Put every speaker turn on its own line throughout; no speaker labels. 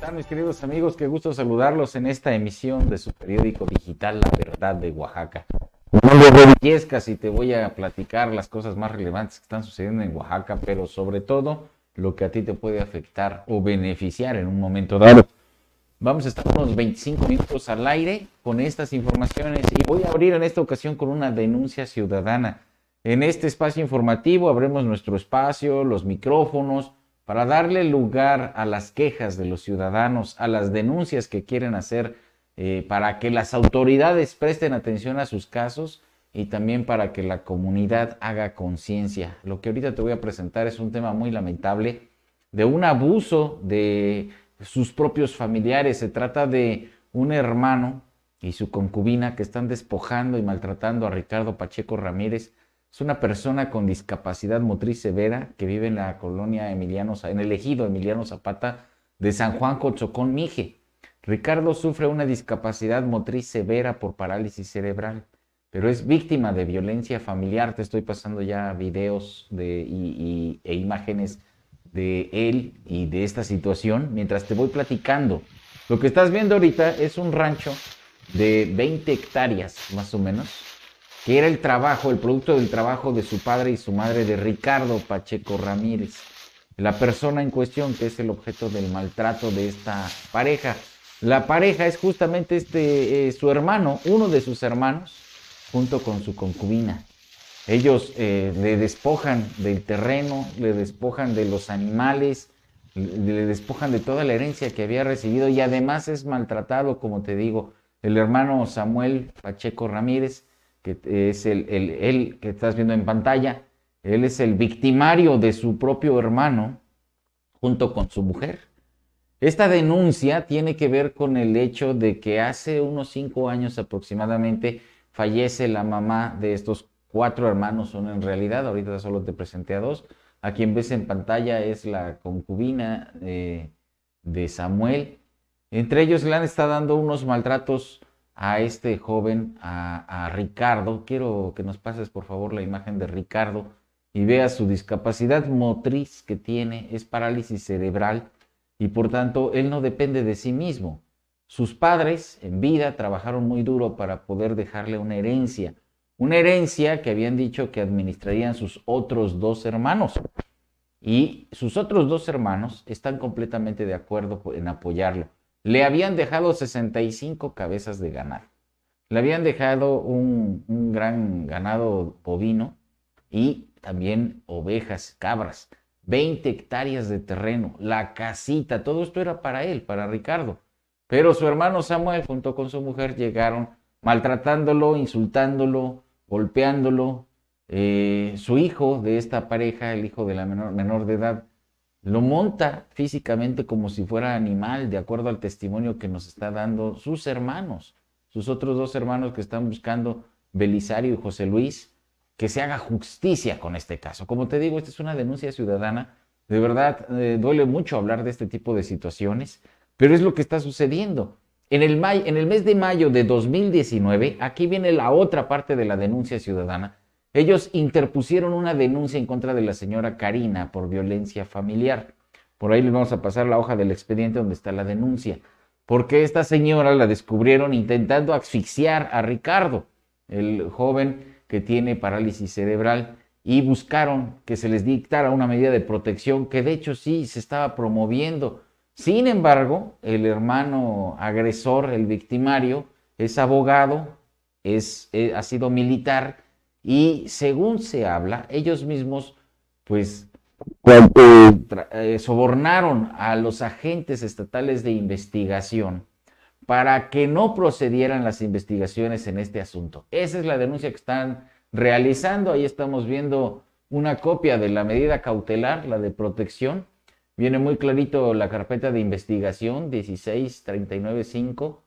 están mis queridos amigos? Qué gusto saludarlos en esta emisión de su periódico digital La Verdad de Oaxaca. No lo y te voy a platicar las cosas más relevantes que están sucediendo en Oaxaca, pero sobre todo lo que a ti te puede afectar o beneficiar en un momento dado. Vamos a estar unos 25 minutos al aire con estas informaciones y voy a abrir en esta ocasión con una denuncia ciudadana. En este espacio informativo abremos nuestro espacio, los micrófonos, para darle lugar a las quejas de los ciudadanos, a las denuncias que quieren hacer, eh, para que las autoridades presten atención a sus casos y también para que la comunidad haga conciencia. Lo que ahorita te voy a presentar es un tema muy lamentable de un abuso de sus propios familiares. Se trata de un hermano y su concubina que están despojando y maltratando a Ricardo Pacheco Ramírez es una persona con discapacidad motriz severa que vive en la colonia Emiliano, en el ejido Emiliano Zapata de San Juan Cochocón, Mije. Ricardo sufre una discapacidad motriz severa por parálisis cerebral, pero es víctima de violencia familiar. Te estoy pasando ya videos e imágenes de él y de esta situación mientras te voy platicando. Lo que estás viendo ahorita es un rancho de 20 hectáreas, más o menos, que era el trabajo, el producto del trabajo de su padre y su madre, de Ricardo Pacheco Ramírez, la persona en cuestión que es el objeto del maltrato de esta pareja. La pareja es justamente este, eh, su hermano, uno de sus hermanos, junto con su concubina. Ellos eh, le despojan del terreno, le despojan de los animales, le despojan de toda la herencia que había recibido y además es maltratado, como te digo, el hermano Samuel Pacheco Ramírez que es el, que estás viendo en pantalla, él es el victimario de su propio hermano junto con su mujer. Esta denuncia tiene que ver con el hecho de que hace unos cinco años aproximadamente fallece la mamá de estos cuatro hermanos, son en realidad, ahorita solo te presenté a dos. A quien ves en pantalla es la concubina eh, de Samuel. Entre ellos le han estado dando unos maltratos a este joven, a, Ricardo. Quiero que nos pases por favor la imagen de Ricardo y veas su discapacidad motriz que tiene, es parálisis cerebral y por tanto él no depende de sí mismo. Sus padres en vida trabajaron muy duro para poder dejarle una herencia, una herencia que habían dicho que administrarían sus otros dos hermanos. Y sus otros dos hermanos están completamente de acuerdo en apoyarlo le habían dejado 65 cabezas de ganado. Le habían dejado un, gran ganado bovino y también ovejas, cabras, 20 hectáreas de terreno, la casita, todo esto era para él, para Ricardo. Pero su hermano Samuel junto con su mujer llegaron maltratándolo, insultándolo, golpeándolo. Eh, su hijo de esta pareja, el hijo de la menor, menor de edad, lo monta físicamente como si fuera animal, de acuerdo al testimonio que nos está dando sus hermanos, sus otros dos hermanos que están buscando, Belisario y José Luis, que se haga justicia con este caso. Como te digo, esta es una denuncia ciudadana. De verdad, eh, duele mucho hablar de este tipo de situaciones, pero es lo que está sucediendo. En el, en el mes de mayo de 2019, aquí viene la otra parte de la denuncia ciudadana, ellos interpusieron una denuncia en contra de la señora Karina por violencia familiar. Por ahí les vamos a pasar la hoja del expediente donde está la denuncia. Porque esta señora la descubrieron intentando asfixiar a Ricardo, el joven que tiene parálisis cerebral, y buscaron que se les dictara una medida de protección que de hecho sí se estaba promoviendo. Sin embargo, el hermano agresor, el victimario, es abogado, es, eh, ha sido militar y según se habla, ellos mismos, pues, eh, sobornaron a los agentes estatales de investigación para que no procedieran las investigaciones en este asunto. Esa es la denuncia que están realizando. Ahí estamos viendo una copia de la medida cautelar, la de protección. Viene muy clarito la carpeta de investigación 16395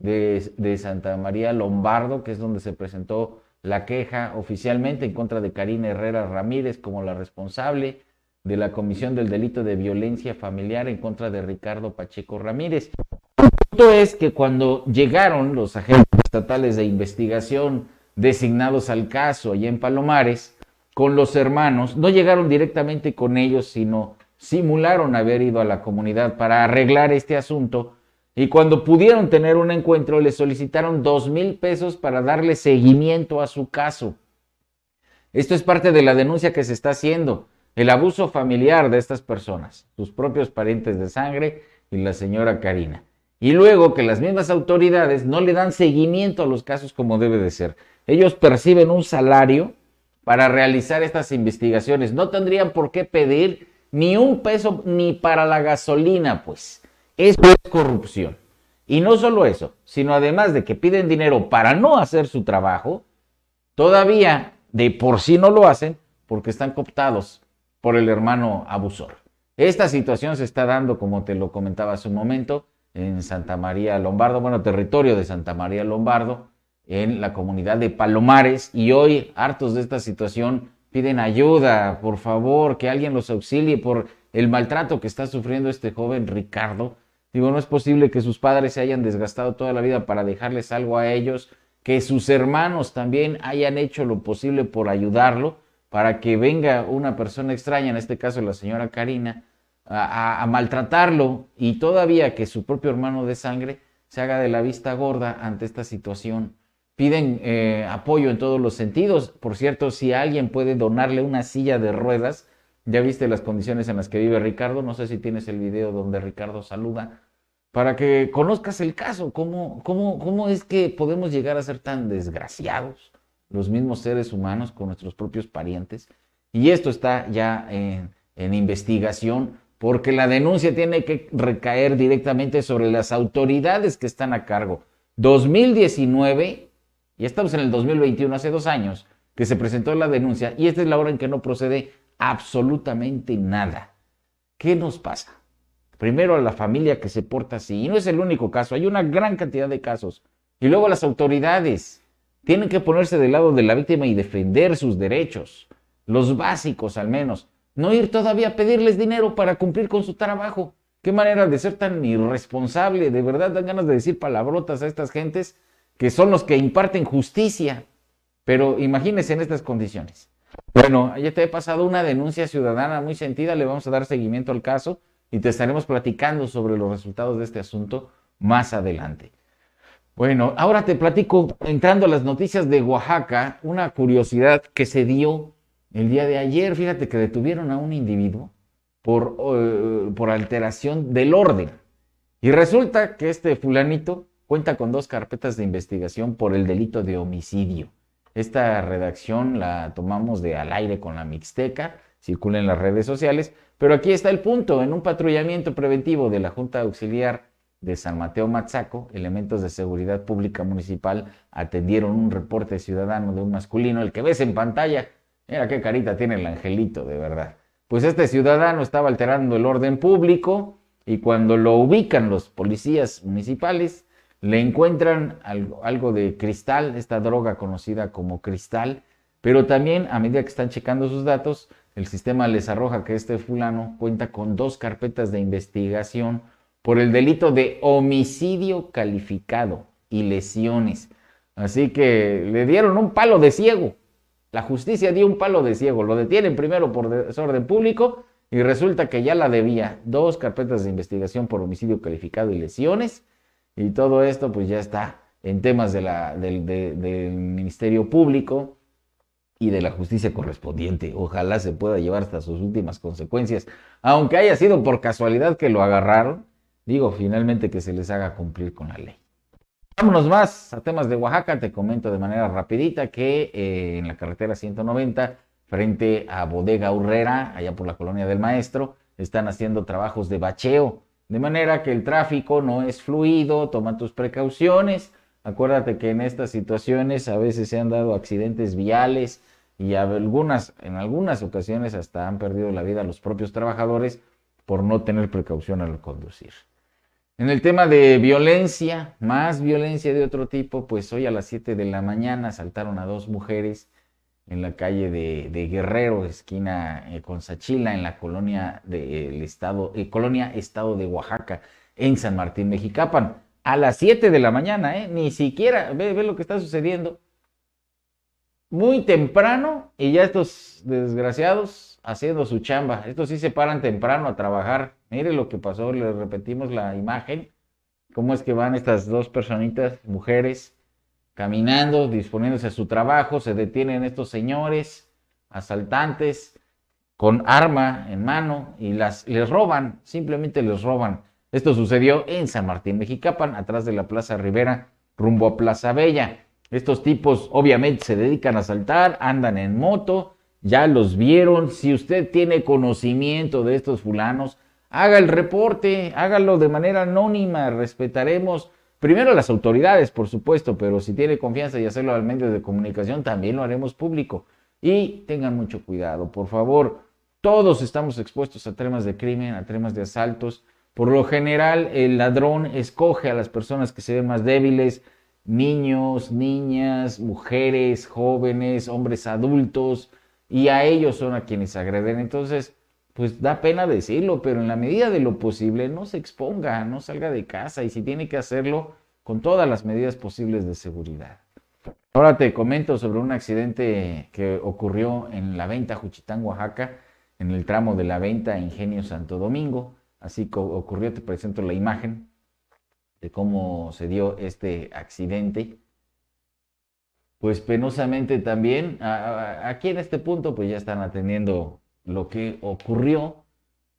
de, de Santa María Lombardo, que es donde se presentó la queja oficialmente en contra de Karina Herrera Ramírez como la responsable de la comisión del delito de violencia familiar en contra de Ricardo Pacheco Ramírez. El punto es que cuando llegaron los agentes estatales de investigación designados al caso allá en Palomares, con los hermanos, no llegaron directamente con ellos, sino simularon haber ido a la comunidad para arreglar este asunto y cuando pudieron tener un encuentro, le solicitaron dos mil pesos para darle seguimiento a su caso. Esto es parte de la denuncia que se está haciendo, el abuso familiar de estas personas, sus propios parientes de sangre y la señora Karina. Y luego que las mismas autoridades no le dan seguimiento a los casos como debe de ser. Ellos perciben un salario para realizar estas investigaciones. No tendrían por qué pedir ni un peso ni para la gasolina, pues. Eso es corrupción. Y no solo eso, sino además de que piden dinero para no hacer su trabajo, todavía de por sí no lo hacen porque están cooptados por el hermano abusor. Esta situación se está dando, como te lo comentaba hace un momento, en Santa María Lombardo, bueno, territorio de Santa María Lombardo, en la comunidad de Palomares, y hoy, hartos de esta situación, piden ayuda, por favor, que alguien los auxilie por el maltrato que está sufriendo este joven Ricardo, Digo, no es posible que sus padres se hayan desgastado toda la vida para dejarles algo a ellos, que sus hermanos también hayan hecho lo posible por ayudarlo, para que venga una persona extraña, en este caso la señora Karina, a, maltratarlo y todavía que su propio hermano de sangre se haga de la vista gorda ante esta situación piden eh, apoyo en todos los sentidos. Por cierto, si alguien puede donarle una silla de ruedas, ya viste las condiciones en las que vive Ricardo, no sé si tienes el video donde Ricardo saluda para que conozcas el caso, cómo, cómo, es que podemos llegar a ser tan desgraciados los mismos seres humanos con nuestros propios parientes. Y esto está ya en, investigación porque la denuncia tiene que recaer directamente sobre las autoridades que están a cargo. 2019, y estamos en el 2021, hace dos años, que se presentó la denuncia, y esta es la hora en que no procede absolutamente nada. ¿Qué nos pasa? primero a la familia que se porta así. Y no es el único caso, hay una gran cantidad de casos. Y luego las autoridades tienen que ponerse del lado de la víctima y defender sus derechos, los básicos al menos. No ir todavía a pedirles dinero para cumplir con su trabajo. Qué manera de ser tan irresponsable. De verdad dan ganas de decir palabrotas a estas gentes que son los que imparten justicia. Pero imagínense en estas condiciones. Bueno, ya te he pasado una denuncia ciudadana muy sentida, le vamos a dar seguimiento al caso y te estaremos platicando sobre los resultados de este asunto más adelante. Bueno, ahora te platico, entrando a las noticias de Oaxaca, una curiosidad que se dio el día de ayer. Fíjate que detuvieron a un individuo por, eh, por alteración del orden. Y resulta que este fulanito cuenta con dos carpetas de investigación por el delito de homicidio. Esta redacción la tomamos de al aire con la Mixteca, circula en las redes sociales, pero aquí está el punto. En un patrullamiento preventivo de la Junta Auxiliar de San Mateo Matzaco, elementos de seguridad pública municipal atendieron un reporte ciudadano de un masculino, el que ves en pantalla. Mira qué carita tiene el angelito, de verdad. Pues este ciudadano estaba alterando el orden público y cuando lo ubican los policías municipales, le encuentran algo, algo de cristal, esta droga conocida como cristal, pero también a medida que están checando sus datos, el sistema les arroja que este fulano cuenta con dos carpetas de investigación por el delito de homicidio calificado y lesiones. Así que le dieron un palo de ciego. La justicia dio un palo de ciego. Lo detienen primero por desorden público y resulta que ya la debía. Dos carpetas de investigación por homicidio calificado y lesiones. Y todo esto pues ya está en temas del, del Ministerio Público y de la justicia correspondiente. Ojalá se pueda llevar hasta sus últimas consecuencias, aunque haya sido por casualidad que lo agarraron. Digo, finalmente que se les haga cumplir con la ley. Vámonos más a temas de Oaxaca. Te comento de manera rapidita que eh, en la carretera 190, frente a Bodega Urrera, allá por la colonia del Maestro, están haciendo trabajos de bacheo, de manera que el tráfico no es fluido, toma tus precauciones. Acuérdate que en estas situaciones a veces se han dado accidentes viales, y algunas, en algunas ocasiones hasta han perdido la vida los propios trabajadores por no tener precaución al conducir. En el tema de violencia, más violencia de otro tipo, pues hoy a las 7 de la mañana asaltaron a dos mujeres en la calle de, Guerrero, esquina Consachila, eh, con Sachila, en la colonia, de, estado, eh, colonia Estado de Oaxaca, en San Martín, Mexicapan. A las 7 de la mañana, eh, ni siquiera, ve, ve lo que está sucediendo muy temprano y ya estos desgraciados haciendo su chamba. Estos sí se paran temprano a trabajar. Mire lo que pasó, le repetimos la imagen. Cómo es que van estas dos personitas, mujeres, caminando, disponiéndose a su trabajo, se detienen estos señores, asaltantes, con arma en mano y las, les roban, simplemente les roban. Esto sucedió en San Martín Mexicapan, atrás de la Plaza Rivera, rumbo a Plaza Bella. Estos tipos obviamente se dedican a saltar, andan en moto, ya los vieron. Si usted tiene conocimiento de estos fulanos, haga el reporte, hágalo de manera anónima, respetaremos primero las autoridades, por supuesto, pero si tiene confianza y hacerlo al medio de comunicación, también lo haremos público. Y tengan mucho cuidado, por favor. Todos estamos expuestos a temas de crimen, a temas de asaltos. Por lo general, el ladrón escoge a las personas que se ven más débiles, niños, niñas, mujeres, jóvenes, hombres adultos, y a ellos son a quienes agreden. Entonces, pues da pena decirlo, pero en la medida de lo posible no se exponga, no salga de casa y si tiene que hacerlo, con todas las medidas posibles de seguridad. Ahora te comento sobre un accidente que ocurrió en la venta Juchitán, Oaxaca, en el tramo de la venta Ingenio Santo Domingo. Así que ocurrió, te presento la imagen cómo se dio este accidente. Pues penosamente también, aquí en este punto pues ya están atendiendo lo que ocurrió,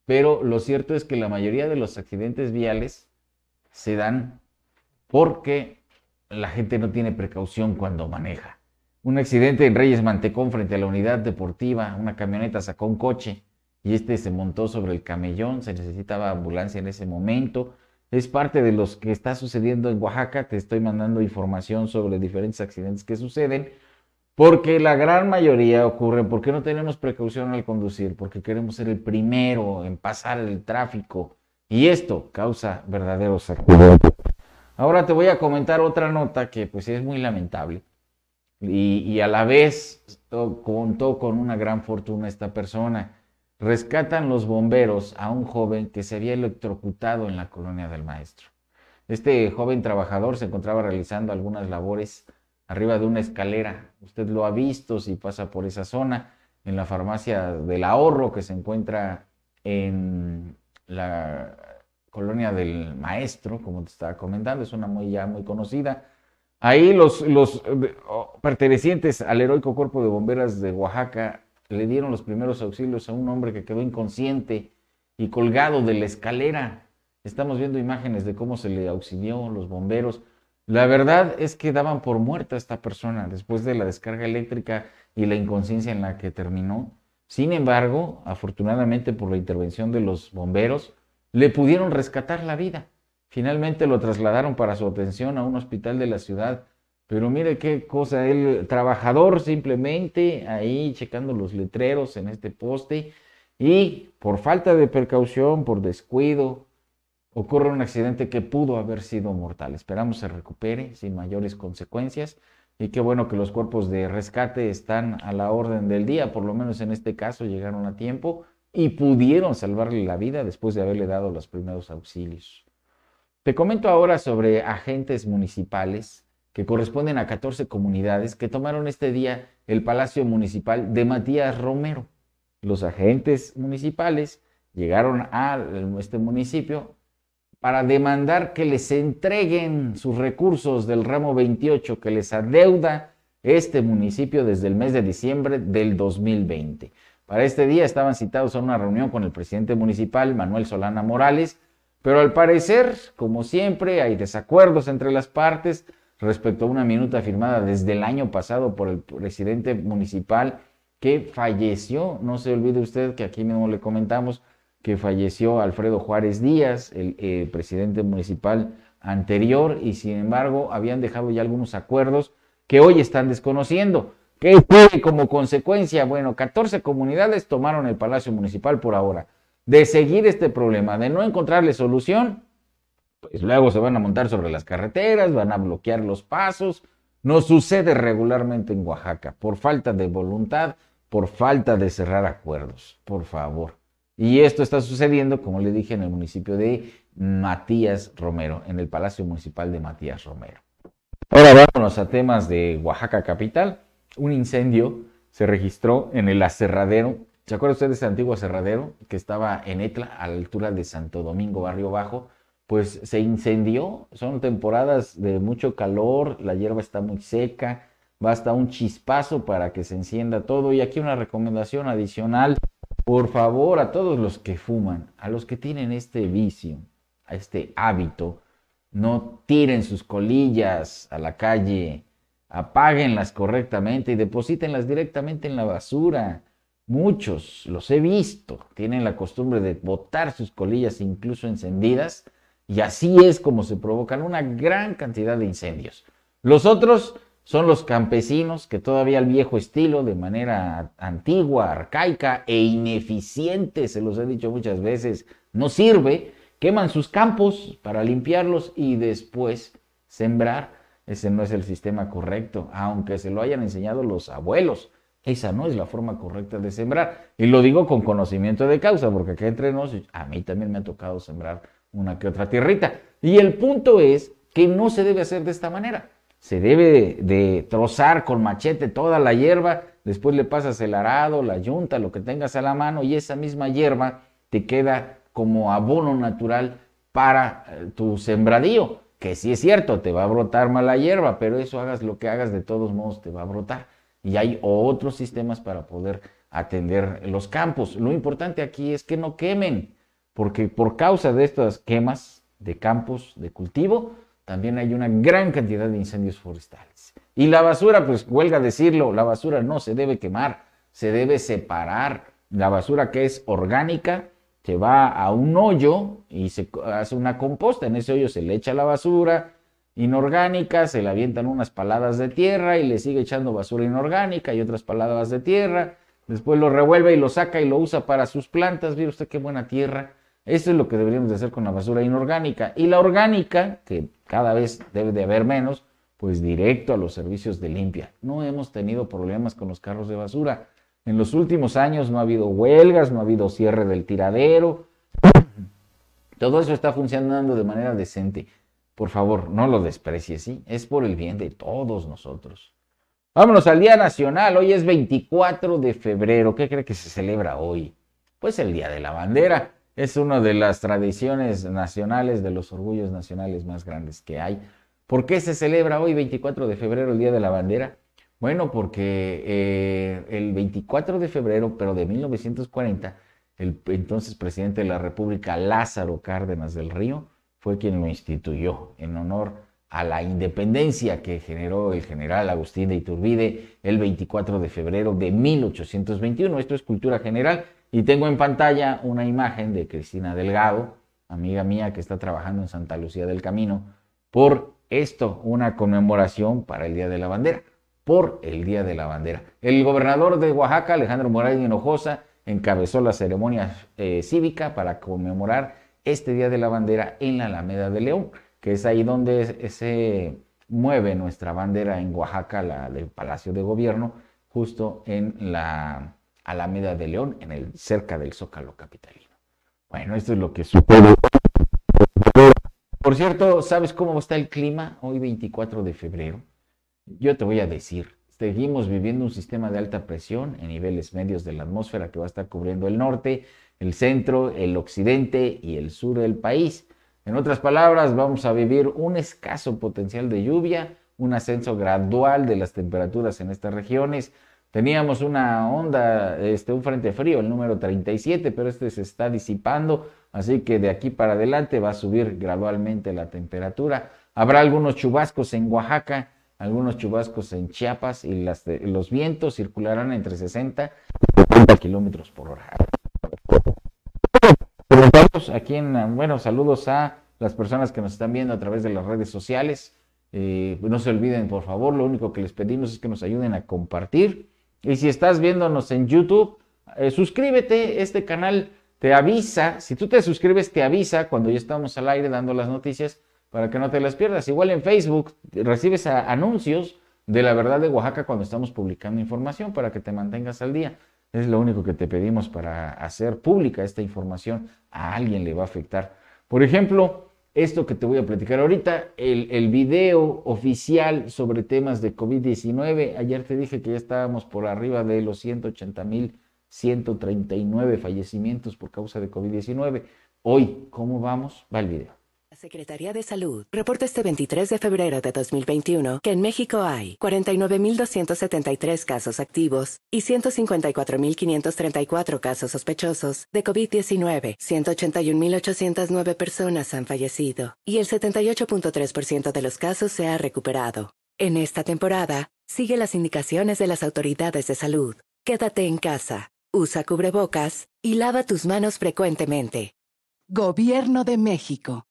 pero lo cierto es que la mayoría de los accidentes viales se dan porque la gente no tiene precaución cuando maneja. Un accidente en Reyes Mantecón frente a la unidad deportiva, una camioneta sacó un coche y este se montó sobre el camellón, se necesitaba ambulancia en ese momento, es parte de los que está sucediendo en Oaxaca. Te estoy mandando información sobre diferentes accidentes que suceden, porque la gran mayoría ocurren porque no tenemos precaución al conducir, porque queremos ser el primero en pasar el tráfico y esto causa verdaderos accidentes. Ahora te voy a comentar otra nota que pues es muy lamentable y a la vez contó con una gran fortuna esta persona rescatan los bomberos a un joven que se había electrocutado en la colonia del maestro. Este joven trabajador se encontraba realizando algunas labores arriba de una escalera. Usted lo ha visto si pasa por esa zona, en la farmacia del ahorro que se encuentra en la colonia del maestro, como te estaba comentando, es una muy ya muy conocida. Ahí los, los eh, pertenecientes al heroico cuerpo de bomberas de Oaxaca le dieron los primeros auxilios a un hombre que quedó inconsciente y colgado de la escalera. Estamos viendo imágenes de cómo se le auxilió los bomberos. La verdad es que daban por muerta a esta persona después de la descarga eléctrica y la inconsciencia en la que terminó. Sin embargo, afortunadamente por la intervención de los bomberos, le pudieron rescatar la vida. Finalmente lo trasladaron para su atención a un hospital de la ciudad pero mire qué cosa, el trabajador simplemente ahí checando los letreros en este poste y por falta de precaución, por descuido, ocurre un accidente que pudo haber sido mortal. Esperamos se recupere sin mayores consecuencias y qué bueno que los cuerpos de rescate están a la orden del día, por lo menos en este caso llegaron a tiempo y pudieron salvarle la vida después de haberle dado los primeros auxilios. Te comento ahora sobre agentes municipales que corresponden a 14 comunidades que tomaron este día el Palacio Municipal de Matías Romero. Los agentes municipales llegaron a este municipio para demandar que les entreguen sus recursos del ramo 28 que les adeuda este municipio desde el mes de diciembre del 2020. Para este día estaban citados a una reunión con el presidente municipal, Manuel Solana Morales, pero al parecer, como siempre, hay desacuerdos entre las partes, respecto a una minuta firmada desde el año pasado por el presidente municipal que falleció. No se olvide usted que aquí mismo le comentamos que falleció Alfredo Juárez Díaz, el eh, presidente municipal anterior, y sin embargo habían dejado ya algunos acuerdos que hoy están desconociendo. ¿Qué fue como consecuencia? Bueno, 14 comunidades tomaron el Palacio Municipal por ahora. De seguir este problema, de no encontrarle solución, luego se van a montar sobre las carreteras, van a bloquear los pasos. No sucede regularmente en Oaxaca por falta de voluntad, por falta de cerrar acuerdos, por favor. Y esto está sucediendo, como le dije, en el municipio de Matías Romero, en el Palacio Municipal de Matías Romero. Ahora vámonos a temas de Oaxaca Capital. Un incendio se registró en el aserradero. ¿Se acuerdan ustedes de ese antiguo aserradero que estaba en Etla, a la altura de Santo Domingo, Barrio Bajo? pues se incendió. Son temporadas de mucho calor, la hierba está muy seca, basta un chispazo para que se encienda todo. Y aquí una recomendación adicional, por favor, a todos los que fuman, a los que tienen este vicio, a este hábito, no tiren sus colillas a la calle, apáguenlas correctamente y deposítenlas directamente en la basura. Muchos, los he visto, tienen la costumbre de botar sus colillas incluso encendidas y así es como se provocan una gran cantidad de incendios. Los otros son los campesinos que todavía al viejo estilo, de manera antigua, arcaica e ineficiente, se los he dicho muchas veces, no sirve, queman sus campos para limpiarlos y después sembrar. Ese no es el sistema correcto, aunque se lo hayan enseñado los abuelos. Esa no es la forma correcta de sembrar. Y lo digo con conocimiento de causa, porque aquí entre nosotros, a mí también me ha tocado sembrar una que otra tierrita. Y el punto es que no se debe hacer de esta manera. Se debe de, trozar con machete toda la hierba, después le pasas el arado, la yunta, lo que tengas a la mano y esa misma hierba te queda como abono natural para eh, tu sembradío, que sí es cierto, te va a brotar mala hierba, pero eso hagas lo que hagas, de todos modos te va a brotar. Y hay otros sistemas para poder atender los campos. Lo importante aquí es que no quemen, porque por causa de estas quemas de campos de cultivo, también hay una gran cantidad de incendios forestales. Y la basura, pues huelga decirlo, la basura no se debe quemar, se debe separar. La basura que es orgánica se va a un hoyo y se hace una composta. En ese hoyo se le echa la basura inorgánica, se le avientan unas paladas de tierra y le sigue echando basura inorgánica y otras paladas de tierra. Después lo revuelve y lo saca y lo usa para sus plantas. Mire usted qué buena tierra. Eso es lo que deberíamos de hacer con la basura inorgánica. Y la orgánica, que cada vez debe de haber menos, pues directo a los servicios de limpia. No hemos tenido problemas con los carros de basura. En los últimos años no ha habido huelgas, no ha habido cierre del tiradero. Todo eso está funcionando de manera decente. Por favor, no lo desprecies, ¿sí? Es por el bien de todos nosotros. Vámonos al Día Nacional. Hoy es 24 de febrero. ¿Qué cree que se celebra hoy? Pues el Día de la Bandera. Es una de las tradiciones nacionales, de los orgullos nacionales más grandes que hay. ¿Por qué se celebra hoy, 24 de febrero, el Día de la Bandera? Bueno, porque eh, el 24 de febrero, pero de 1940, el entonces presidente de la República, Lázaro Cárdenas del Río, fue quien lo instituyó en honor a la independencia que generó el general Agustín de Iturbide el 24 de febrero de 1821. Esto es cultura general. Y tengo en pantalla una imagen de Cristina Delgado, amiga mía que está trabajando en Santa Lucía del Camino, por esto, una conmemoración para el Día de la Bandera, por el Día de la Bandera. El gobernador de Oaxaca, Alejandro Morales Hinojosa, encabezó la ceremonia eh, cívica para conmemorar este Día de la Bandera en la Alameda de León, que es ahí donde se mueve nuestra bandera en Oaxaca, la del Palacio de Gobierno, justo en la Alameda de León, en el, cerca del Zócalo Capitalino. Bueno, esto es lo que sucede. Por cierto, ¿sabes cómo está el clima hoy 24 de febrero? Yo te voy a decir, seguimos viviendo un sistema de alta presión en niveles medios de la atmósfera que va a estar cubriendo el norte, el centro, el occidente y el sur del país. En otras palabras, vamos a vivir un escaso potencial de lluvia, un ascenso gradual de las temperaturas en estas regiones, Teníamos una onda, este, un frente frío, el número 37, pero este se está disipando, así que de aquí para adelante va a subir gradualmente la temperatura. Habrá algunos chubascos en Oaxaca, algunos chubascos en Chiapas y los vientos circularán entre 60 y 70 kilómetros por hora. Aquí en, bueno, saludos a las personas que nos están viendo a través de las redes sociales. Eh, no se olviden, por favor, lo único que les pedimos es que nos ayuden a compartir y si estás viéndonos en YouTube, eh, suscríbete, este canal te avisa, si tú te suscribes te avisa cuando ya estamos al aire dando las noticias para que no te las pierdas. Igual en Facebook recibes anuncios de la verdad de Oaxaca cuando estamos publicando información para que te mantengas al día. Es lo único que te pedimos para hacer pública esta información. A alguien le va a afectar. Por ejemplo, esto que te voy a platicar ahorita, el, video oficial sobre temas de COVID-19. Ayer te dije que ya estábamos por arriba de los 180 mil 139 fallecimientos por causa de COVID-19. Hoy, ¿cómo vamos? Va el video. La Secretaría de Salud reporta este 23 de febrero de 2021 que en México hay 49.273 casos activos y 154.534 casos sospechosos de COVID-19. 181.809 personas han fallecido y el 78.3% de los casos se ha recuperado. En esta temporada, sigue las indicaciones de las autoridades de salud. Quédate en casa, usa cubrebocas y lava tus manos frecuentemente. Gobierno de México.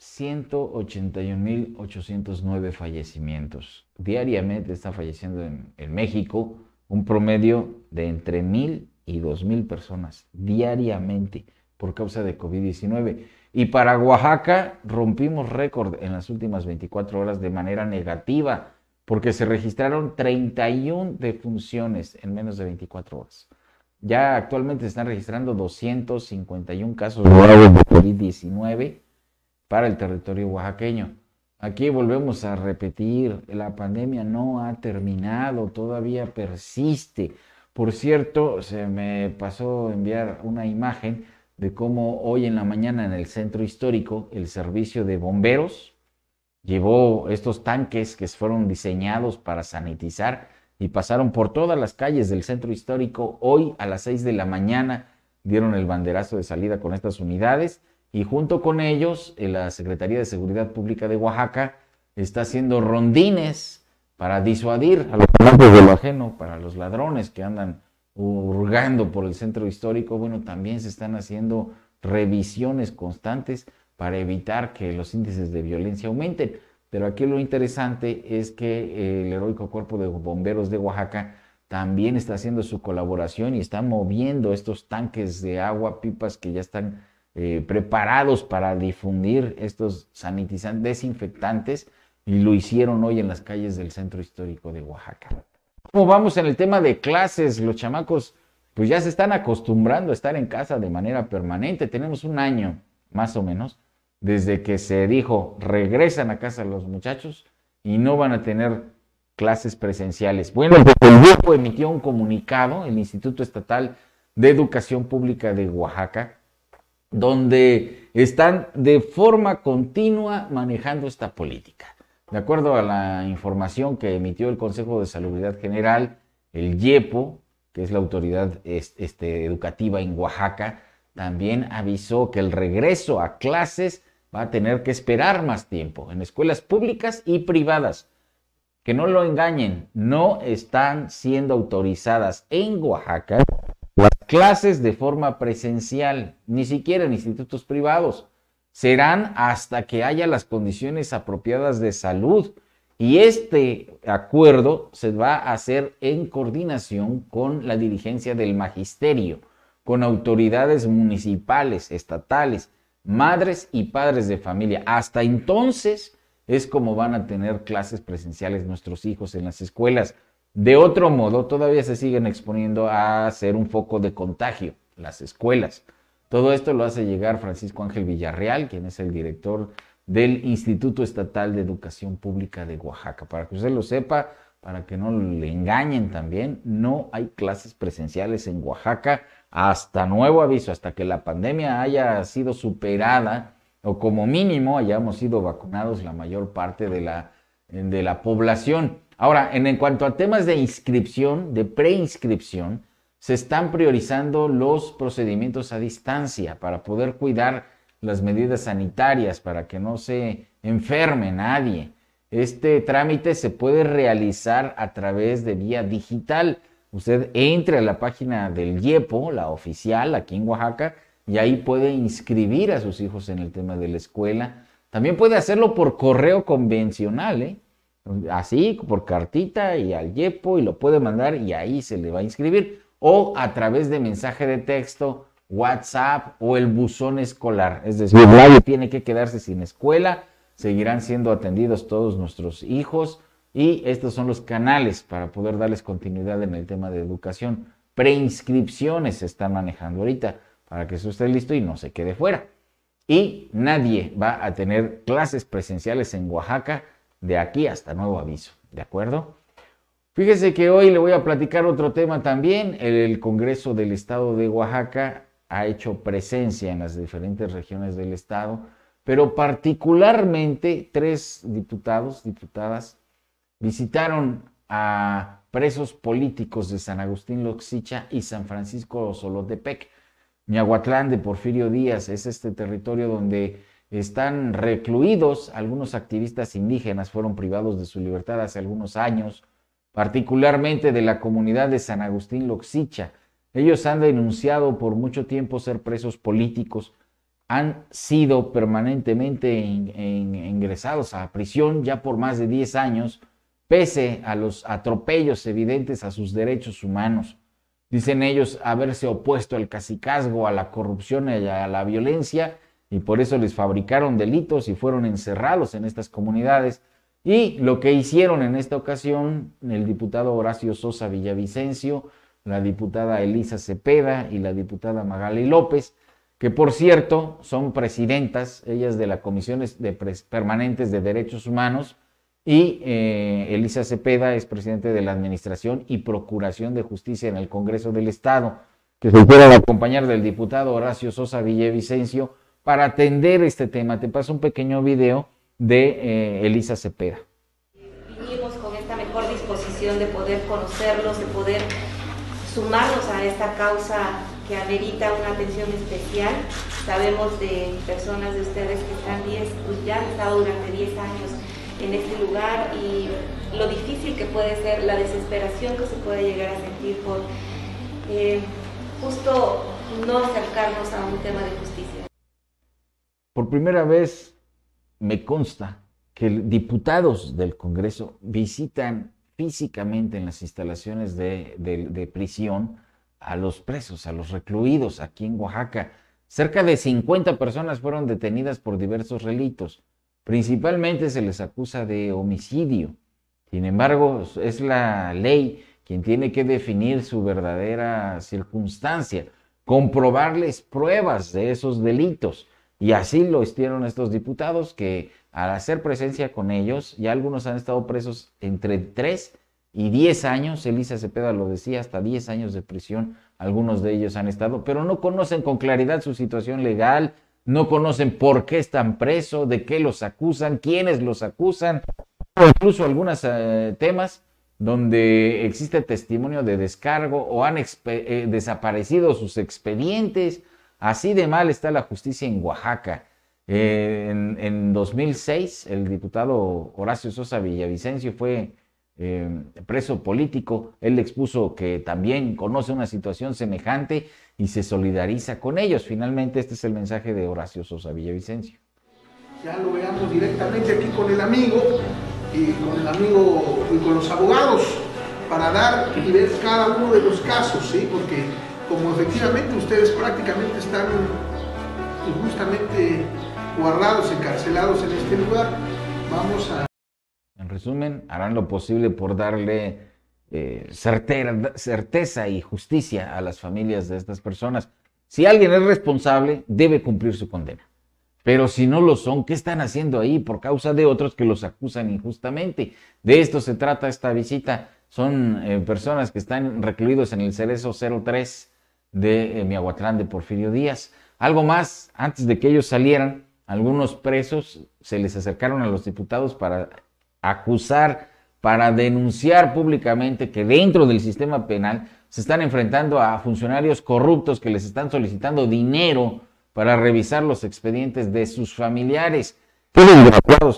181.809 fallecimientos. Diariamente está falleciendo en, México un promedio de entre 1.000 y 2.000 personas diariamente por causa de COVID-19. Y para Oaxaca rompimos récord en las últimas 24 horas de manera negativa porque se registraron 31 defunciones en menos de 24 horas. Ya actualmente se están registrando 251 casos nuevos de COVID-19 para el territorio oaxaqueño. Aquí volvemos a repetir, la pandemia no ha terminado, todavía persiste. Por cierto, se me pasó enviar una imagen de cómo hoy en la mañana en el centro histórico el servicio de bomberos llevó estos tanques que fueron diseñados para sanitizar y pasaron por todas las calles del centro histórico. Hoy a las 6 de la mañana dieron el banderazo de salida con estas unidades y junto con ellos eh, la Secretaría de Seguridad Pública de Oaxaca está haciendo rondines para disuadir a los de lo ajeno, para los ladrones que andan hurgando por el centro histórico. Bueno, también se están haciendo revisiones constantes para evitar que los índices de violencia aumenten. Pero aquí lo interesante es que eh, el heroico cuerpo de bomberos de Oaxaca también está haciendo su colaboración y está moviendo estos tanques de agua, pipas que ya están eh, preparados para difundir estos sanitizantes, desinfectantes, y lo hicieron hoy en las calles del centro histórico de Oaxaca. ¿Cómo vamos en el tema de clases? Los chamacos, pues ya se están acostumbrando a estar en casa de manera permanente. Tenemos un año, más o menos, desde que se dijo regresan a casa los muchachos y no van a tener clases presenciales. Bueno, el grupo emitió un comunicado, el Instituto Estatal de Educación Pública de Oaxaca, donde están de forma continua manejando esta política. De acuerdo a la información que emitió el Consejo de Salubridad General, el YEPO, que es la autoridad este, educativa en Oaxaca, también avisó que el regreso a clases va a tener que esperar más tiempo en escuelas públicas y privadas. Que no lo engañen, no están siendo autorizadas en Oaxaca clases de forma presencial, ni siquiera en institutos privados. Serán hasta que haya las condiciones apropiadas de salud. Y este acuerdo se va a hacer en coordinación con la dirigencia del magisterio, con autoridades municipales, estatales, madres y padres de familia. Hasta entonces es como van a tener clases presenciales nuestros hijos en las escuelas. De otro modo, todavía se siguen exponiendo a ser un foco de contagio, las escuelas. Todo esto lo hace llegar Francisco Ángel Villarreal, quien es el director del Instituto Estatal de Educación Pública de Oaxaca. Para que usted lo sepa, para que no le engañen también, no hay clases presenciales en Oaxaca hasta nuevo aviso, hasta que la pandemia haya sido superada o como mínimo hayamos sido vacunados la mayor parte de la, de la población. Ahora, en, cuanto a temas de inscripción, de preinscripción, se están priorizando los procedimientos a distancia para poder cuidar las medidas sanitarias, para que no se enferme nadie. Este trámite se puede realizar a través de vía digital. Usted entre a la página del IEPO, la oficial, aquí en Oaxaca, y ahí puede inscribir a sus hijos en el tema de la escuela. También puede hacerlo por correo convencional, ¿eh? así por cartita y al YEPO y lo puede mandar y ahí se le va a inscribir o a través de mensaje de texto, WhatsApp o el buzón escolar. Es decir, nadie tiene que quedarse sin escuela, seguirán siendo atendidos todos nuestros hijos y estos son los canales para poder darles continuidad en el tema de educación. Preinscripciones se están manejando ahorita para que eso esté listo y no se quede fuera. Y nadie va a tener clases presenciales en Oaxaca de aquí hasta nuevo aviso, ¿de acuerdo? Fíjese que hoy le voy a platicar otro tema también. El Congreso del Estado de Oaxaca ha hecho presencia en las diferentes regiones del Estado, pero particularmente tres diputados, diputadas, visitaron a presos políticos de San Agustín Loxicha y San Francisco Solotepec. Miahuatlán de Porfirio Díaz es este territorio donde están recluidos, algunos activistas indígenas fueron privados de su libertad hace algunos años, particularmente de la comunidad de San Agustín Loxicha. Ellos han denunciado por mucho tiempo ser presos políticos, han sido permanentemente ingresados a prisión ya por más de 10 años, pese a los atropellos evidentes a sus derechos humanos. Dicen ellos haberse opuesto al cacicazgo, a la corrupción y a la violencia, y por eso les fabricaron delitos y fueron encerrados en estas comunidades. Y lo que hicieron en esta ocasión el diputado Horacio Sosa Villavicencio, la diputada Elisa Cepeda y la diputada Magali López, que por cierto son presidentas, ellas de las comisiones de permanentes de derechos humanos, y eh, Elisa Cepeda es presidente de la Administración y Procuración de Justicia en el Congreso del Estado, que se a acompañar del diputado Horacio Sosa Villavicencio, para atender este tema. Te paso un pequeño video de eh, Elisa Cepeda. Vinimos con esta mejor disposición de poder conocerlos, de poder sumarnos a esta causa que amerita una atención especial. Sabemos de personas de ustedes que están pues ya han estado durante 10 años en este lugar y lo difícil que puede ser, la desesperación que se puede llegar a sentir por eh, justo no acercarnos a un tema de justicia por primera vez me consta que diputados del Congreso visitan físicamente en las instalaciones de, prisión a los presos, a los recluidos aquí en Oaxaca. Cerca de 50 personas fueron detenidas por diversos delitos. Principalmente se les acusa de homicidio. Sin embargo, es la ley quien tiene que definir su verdadera circunstancia, comprobarles pruebas de esos delitos. Y así lo hicieron estos diputados que al hacer presencia con ellos, ya algunos han estado presos entre 3 y 10 años, Elisa Cepeda lo decía, hasta 10 años de prisión, algunos de ellos han estado, pero no conocen con claridad su situación legal, no conocen por qué están presos, de qué los acusan, quiénes los acusan, o incluso algunos eh, temas donde existe testimonio de descargo o han eh, desaparecido sus expedientes Así de mal está la justicia en Oaxaca. Eh, en, 2006, el diputado Horacio Sosa Villavicencio fue eh, preso político. Él expuso que también conoce una situación semejante y se solidariza con ellos. Finalmente, este es el mensaje de Horacio Sosa Villavicencio. Ya lo veamos directamente aquí con el amigo y con el amigo y con los abogados para dar y ver cada uno de los casos, ¿sí? Porque como efectivamente ustedes prácticamente están injustamente guardados, encarcelados en este lugar, vamos a... En resumen, harán lo posible por darle eh, certeza y justicia a las familias de estas personas. Si alguien es responsable, debe cumplir su condena. Pero si no lo son, ¿qué están haciendo ahí por causa de otros que los acusan injustamente? De esto se trata esta visita. Son eh, personas que están recluidos en el Cerezo 03 de eh, mi de Porfirio Díaz. Algo más, antes de que ellos salieran, algunos presos se les acercaron a los diputados para acusar, para denunciar públicamente que dentro del sistema penal se están enfrentando a funcionarios corruptos que les están solicitando dinero para revisar los expedientes de sus familiares.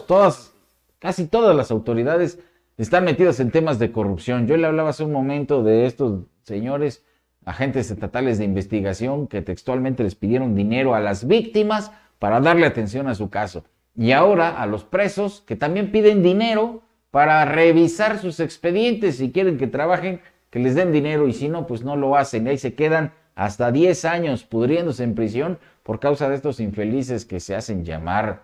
Todas, casi todas las autoridades están metidas en temas de corrupción. Yo le hablaba hace un momento de estos señores agentes estatales de investigación que textualmente les pidieron dinero a las víctimas para darle atención a su caso. Y ahora a los presos que también piden dinero para revisar sus expedientes si quieren que trabajen, que les den dinero y si no, pues no lo hacen. Y Ahí se quedan hasta 10 años pudriéndose en prisión por causa de estos infelices que se hacen llamar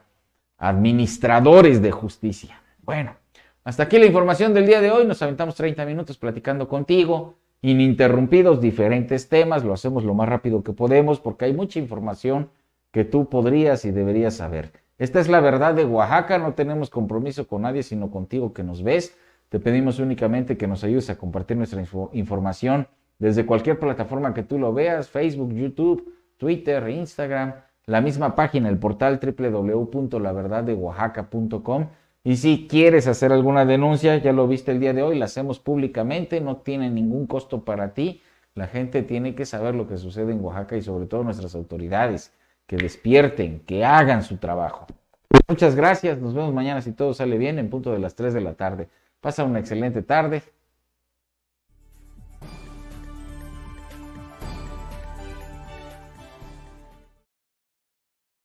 administradores de justicia. Bueno, hasta aquí la información del día de hoy. Nos aventamos 30 minutos platicando contigo ininterrumpidos, diferentes temas, lo hacemos lo más rápido que podemos porque hay mucha información que tú podrías y deberías saber. Esta es la verdad de Oaxaca, no tenemos compromiso con nadie sino contigo que nos ves. Te pedimos únicamente que nos ayudes a compartir nuestra información desde cualquier plataforma que tú lo veas, Facebook, YouTube, Twitter, Instagram, la misma página, el portal www.laverdaddeoaxaca.com y si quieres hacer alguna denuncia, ya lo viste el día de hoy, la hacemos públicamente, no tiene ningún costo para ti. La gente tiene que saber lo que sucede en Oaxaca y sobre todo nuestras autoridades, que despierten, que hagan su trabajo. Muchas gracias, nos vemos mañana si todo sale bien en punto de las 3 de la tarde. Pasa una excelente tarde.